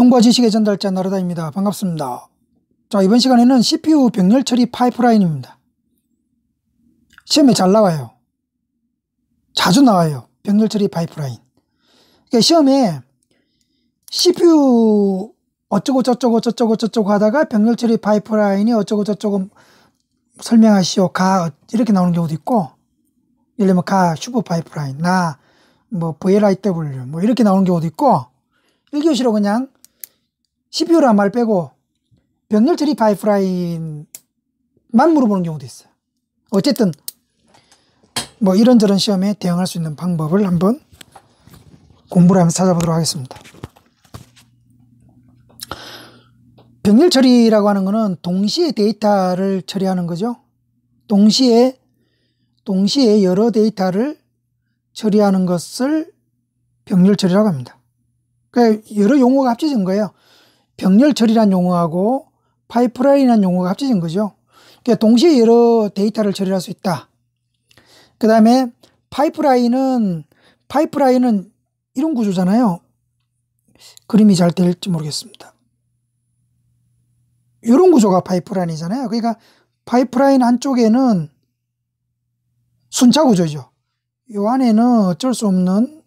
정보와 지식의 전달자 나르다입니다. 반갑습니다. 자, 이번 시간에는 CPU 병렬 처리 파이프라인입니다. 시험에 잘 나와요. 자주 나와요. 병렬 처리 파이프라인. 그러니까 시험에 CPU 어쩌고 저쩌고 저쩌고 저쩌고 하다가 병렬 처리 파이프라인이 어쩌고 저쩌고 설명하시오. 가 어, 이렇게 나오는 경우도 있고 예를 들면 가 슈퍼 파이프라인 나 뭐 VLIW 뭐 이렇게 나오는 경우도 있고 1교시로 그냥 1 2 u 란말 빼고 병렬 처리 파이프라인만 물어보는 경우도 있어요. 어쨌든 뭐 이런저런 시험에 대응할 수 있는 방법을 한번 공부를 하면서 찾아보도록 하겠습니다. 병렬 처리라고 하는 것은 동시에 데이터를 처리하는 거죠. 동시에 동시에 여러 데이터를 처리하는 것을 병렬 처리라고 합니다. 그러니까 여러 용어가 합쳐진 거예요. 병렬 처리란 용어하고 파이프라인이라는 용어가 합쳐진 거죠. 그러니까 동시에 여러 데이터를 처리할 수 있다. 그 다음에 파이프라인은 파이프라인은 이런 구조잖아요. 그림이 잘 될지 모르겠습니다. 이런 구조가 파이프라인이잖아요. 그러니까 파이프라인 한쪽에는 순차 구조죠. 이 안에는 어쩔 수 없는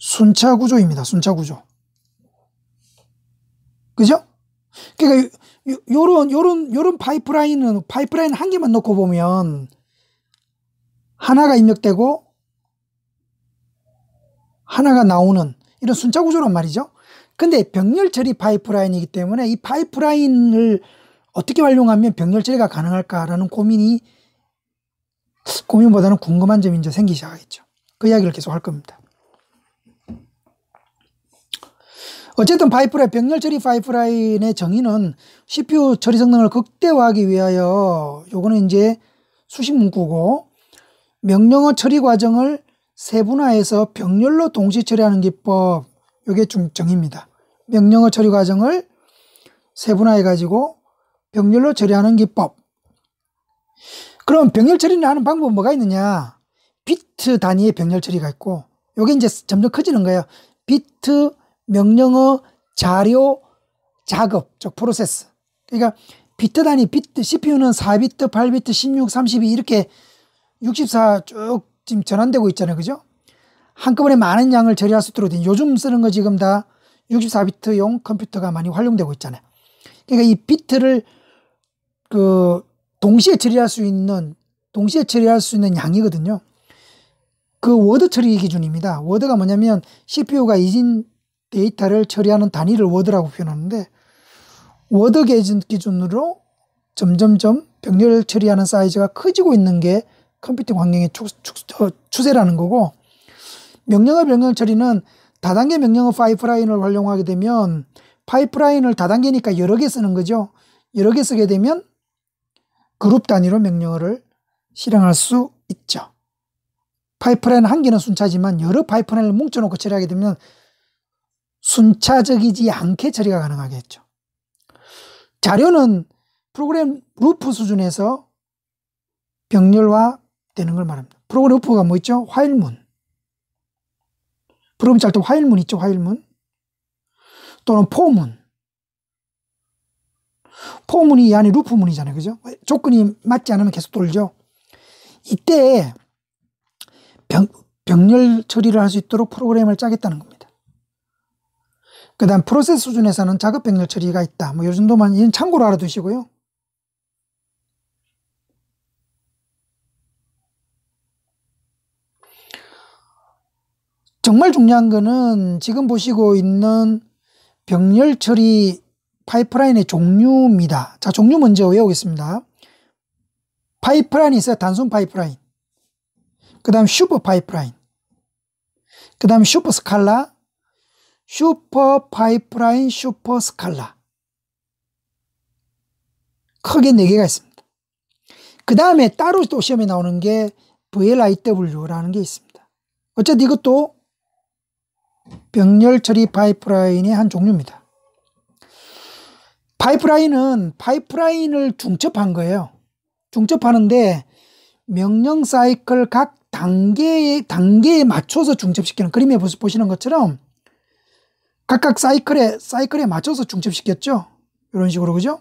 순차 구조입니다. 순차 구조. 그죠? 그러니까 요, 런 요런 요런 파이프라인은 파이프라인 한 개만 놓고 보면 하나가 입력되고 하나가 나오는 이런 순차 구조란 말이죠. 근데 병렬 처리 파이프라인이기 때문에 이 파이프라인을 어떻게 활용하면 병렬 처리가 가능할까라는 고민이 고민보다는 궁금한 점이 이제 생기기 시작하겠죠. 그 이야기를 계속 할 겁니다. 어쨌든 파이프라인 병렬 처리 파이프라인의 정의는 CPU 처리 성능을 극대화하기 위하여 요거는 이제 수식 문구고 명령어 처리 과정을 세분화해서 병렬로 동시 처리하는 기법 요게 정의입니다. 명령어 처리 과정을 세분화해 가지고 병렬로 처리하는 기법 그럼 병렬 처리를 하는 방법은 뭐가 있느냐 비트 단위의 병렬 처리가 있고 요게 이제 점점 커지는 거예요 비트 명령어, 자료, 작업, 즉 프로세스. 그러니까 비트 단위, 비트, CPU는 4비트, 8비트, 16, 32 이렇게 64 쭉 지금 전환되고 있잖아요. 그죠? 한꺼번에 많은 양을 처리할 수 있도록 된 요즘 쓰는 거 지금 다 64비트용 컴퓨터가 많이 활용되고 있잖아요. 그러니까 이 비트를 그 동시에 처리할 수 있는 동시에 처리할 수 있는 양이거든요. 그 워드 처리 기준입니다. 워드가 뭐냐면 CPU가 이진 데이터를 처리하는 단위를 워드라고 표현하는데 워드 기준으로 점점점 병렬 처리하는 사이즈가 커지고 있는 게 컴퓨팅 환경의 추, 추, 어, 추세라는 거고 명령어 병렬 처리는 다단계 명령어 파이프라인을 활용하게 되면 파이프라인을 다단계니까 여러 개 쓰는 거죠. 여러 개 쓰게 되면 그룹 단위로 명령어를 실행할 수 있죠. 파이프라인 한 개는 순차지만 여러 파이프라인을 뭉쳐놓고 처리하게 되면 순차적이지 않게 처리가 가능하겠죠. 자료는 프로그램 루프 수준에서 병렬화 되는 걸 말합니다. 프로그램 루프가 뭐 있죠? 화일문. 프로그램 짤 때 화일문 있죠? 화일문. 또는 포문. 포문이 이 안에 루프문이잖아요. 그죠? 조건이 맞지 않으면 계속 돌죠. 이때 병, 병렬 처리를 할 수 있도록 프로그램을 짜겠다는 겁니다. 그 다음 프로세스 수준에서는 작업행렬 처리가 있다. 뭐요 정도만 이건 참고로 알아두시고요. 정말 중요한 거는 지금 보시고 있는 병렬 처리 파이프라인의 종류입니다. 자, 종류 먼저 외우겠습니다. 파이프라인이 있어요. 단순 파이프라인. 그 다음 슈퍼 파이프라인. 그 다음 슈퍼 스칼라. 슈퍼 파이프라인 슈퍼 스칼라. 크게 네 개가 있습니다. 그 다음에 따로 또 시험에 나오는 게 VLIW라는 게 있습니다. 어쨌든 이것도 병렬 처리 파이프라인의 한 종류입니다. 파이프라인은 파이프라인을 중첩한 거예요. 중첩하는데 명령 사이클 각 단계에, 단계에 맞춰서 중첩시키는 그림에 보시는 것처럼 각각 사이클에 사이클에 맞춰서 중첩시켰죠. 이런 식으로 그죠?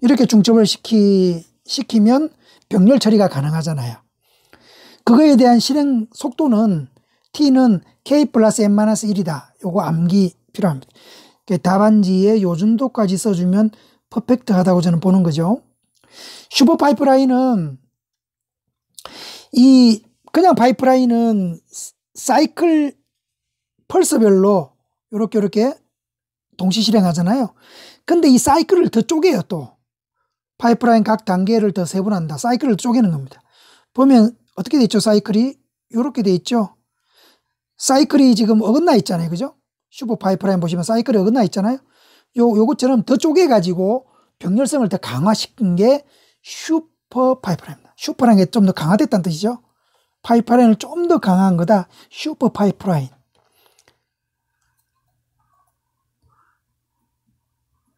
이렇게 중첩을 시키 시키면 병렬 처리가 가능하잖아요. 그거에 대한 실행 속도는 t는 k 플러스 n 마이너스 1이다. 요거 암기 필요합니다. 다반지의 요준도까지 써주면 퍼펙트하다고 저는 보는 거죠. 슈퍼 파이프라인은 이 그냥 파이프라인은 사이클 펄스별로 요렇게 요렇게 동시 실행하잖아요. 근데 이 사이클을 더 쪼개요 또. 파이프라인 각 단계를 더 세분한다. 사이클을 쪼개는 겁니다. 보면 어떻게 돼 있죠? 사이클이 요렇게 돼 있죠? 사이클이 지금 어긋나 있잖아요. 그죠? 슈퍼 파이프라인 보시면 사이클이 어긋나 있잖아요. 요, 요것처럼 더 쪼개가지고 병렬성을 더 강화시킨 게 슈퍼 파이프라인입니다. 슈퍼라는 게 좀 더 강화됐다는 뜻이죠. 파이프라인을 좀 더 강한 화 거다. 슈퍼 파이프라인.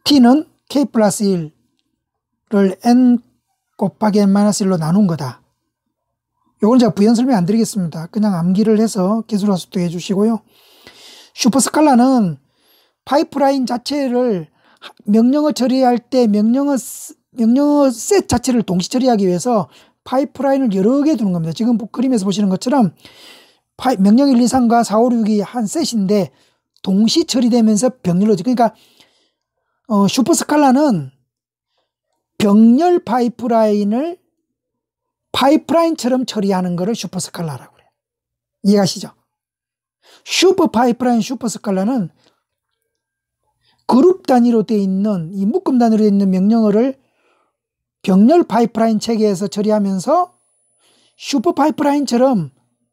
t는 k 플러스 1을 n 곱하기 n 마이너스 1로 나눈 거다. 요건 제가 부연 설명 안 드리겠습니다. 그냥 암기를 해서 기술화습도 해주시고요. 슈퍼스칼라는 파이프라인 자체를 명령어 처리할 때 명령어 명령어 셋 자체를 동시 처리하기 위해서 파이프라인을 여러 개 두는 겁니다. 지금 그림에서 보시는 것처럼 파이, 명령 1, 2, 3과 4, 5, 6이 한 셋인데 동시 처리되면서 병렬로 그러니까 어, 슈퍼스칼라는 병렬 파이프라인을 파이프라인처럼 처리하는 것을 슈퍼스칼라라고 그래요 이해가시죠? 슈퍼 파이프라인 슈퍼스칼라는 그룹 단위로 되어 있는 이 묶음 단위로 되어 있는 명령어를 병렬 파이프라인 체계에서 처리하면서 슈퍼 파이프라인처럼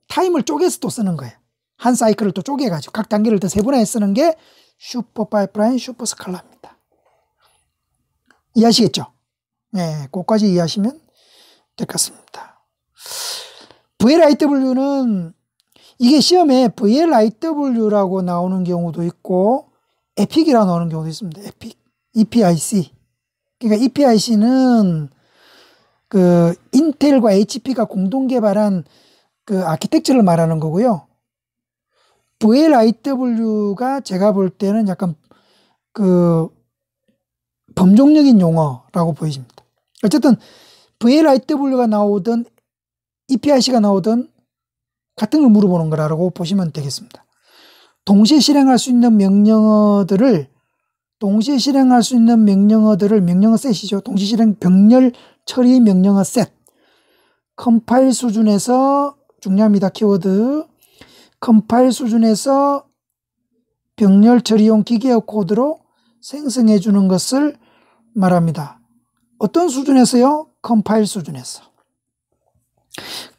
타임을 쪼개서 또 쓰는 거예요. 한 사이클을 또 쪼개가지고 각 단계를 더 세분화해 서 쓰는 게 슈퍼 파이프라인 슈퍼 스칼라입니다. 이해하시겠죠? 예, 네, 그까지 이해하시면 될 것 같습니다. VLIW는 이게 시험에 VLIW라고 나오는 경우도 있고 에픽이라고 나오는 경우도 있습니다. 에픽, EPIC. 그러니까 EPIC는 그 인텔과 HP가 공동 개발한 그 아키텍처를 말하는 거고요. VLIW가 제가 볼 때는 약간 그 범종적인 용어라고 보여집니다. 어쨌든 VLIW가 나오든 EPIC가 나오든 같은 걸 물어보는 거라고 보시면 되겠습니다. 동시에 실행할 수 있는 명령어들을 동시에 실행할 수 있는 명령어들을 명령어 셋이죠. 동시 실행 병렬 처리 명령어 셋. 컴파일 수준에서 중요합니다. 키워드. 컴파일 수준에서 병렬 처리용 기계어 코드로 생성해 주는 것을 말합니다. 어떤 수준에서요? 컴파일 수준에서.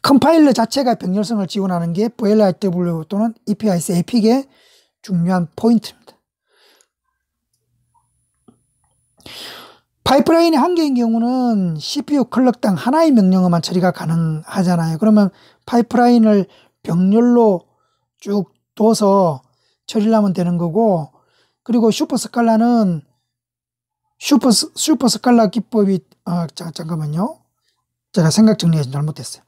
컴파일러 자체가 병렬성을 지원하는 게 VLIW 또는 EPIS i c 의 중요한 포인트입니다. 파이프라인이 한 개인 경우는 CPU 클럭당 하나의 명령어만 처리가 가능하잖아요. 그러면 파이프라인을 병렬로 쭉 둬서 처리를 하면 되는 거고, 그리고 슈퍼스칼라는 슈퍼, 슈퍼 스칼라 기법이, 아, 자, 잠깐만요. 제가 생각 정리해서 잘못했어요.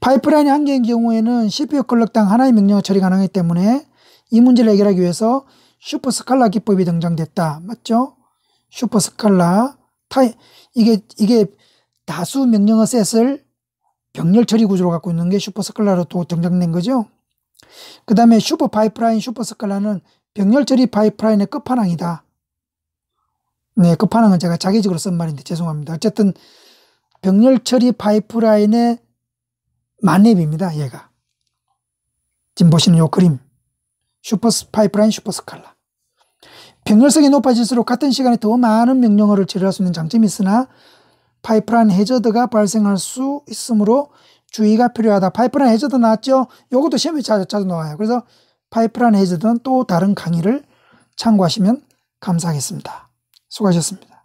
파이프라인 한 개인 경우에는 CPU 클럭당 하나의 명령 처리 가능하기 때문에 이 문제를 해결하기 위해서 슈퍼 스칼라 기법이 등장됐다. 맞죠? 슈퍼 스칼라. 타이, 이게, 이게 다수 명령어 셋을 병렬 처리 구조로 갖고 있는 게 슈퍼 스칼라로 또 등장된 거죠. 그 다음에 슈퍼 파이프라인, 슈퍼 스칼라는 병렬 처리 파이프라인의 끝판왕이다. 네, 그 판단은 제가 자기적으로 쓴 말인데 죄송합니다. 어쨌든 병렬 처리 파이프라인의 만렙입니다. 얘가. 지금 보시는 요 그림. 슈퍼스 파이프라인 슈퍼스칼라. 병렬성이 높아질수록 같은 시간에 더 많은 명령어를 처리할 수 있는 장점이 있으나 파이프라인 해저드가 발생할 수 있으므로 주의가 필요하다. 파이프라인 해저드 나왔죠? 요것도 시험에 자주, 자주 나와요. 그래서 파이프라인 해저드는 또 다른 강의를 참고하시면 감사하겠습니다. 수고하셨습니다.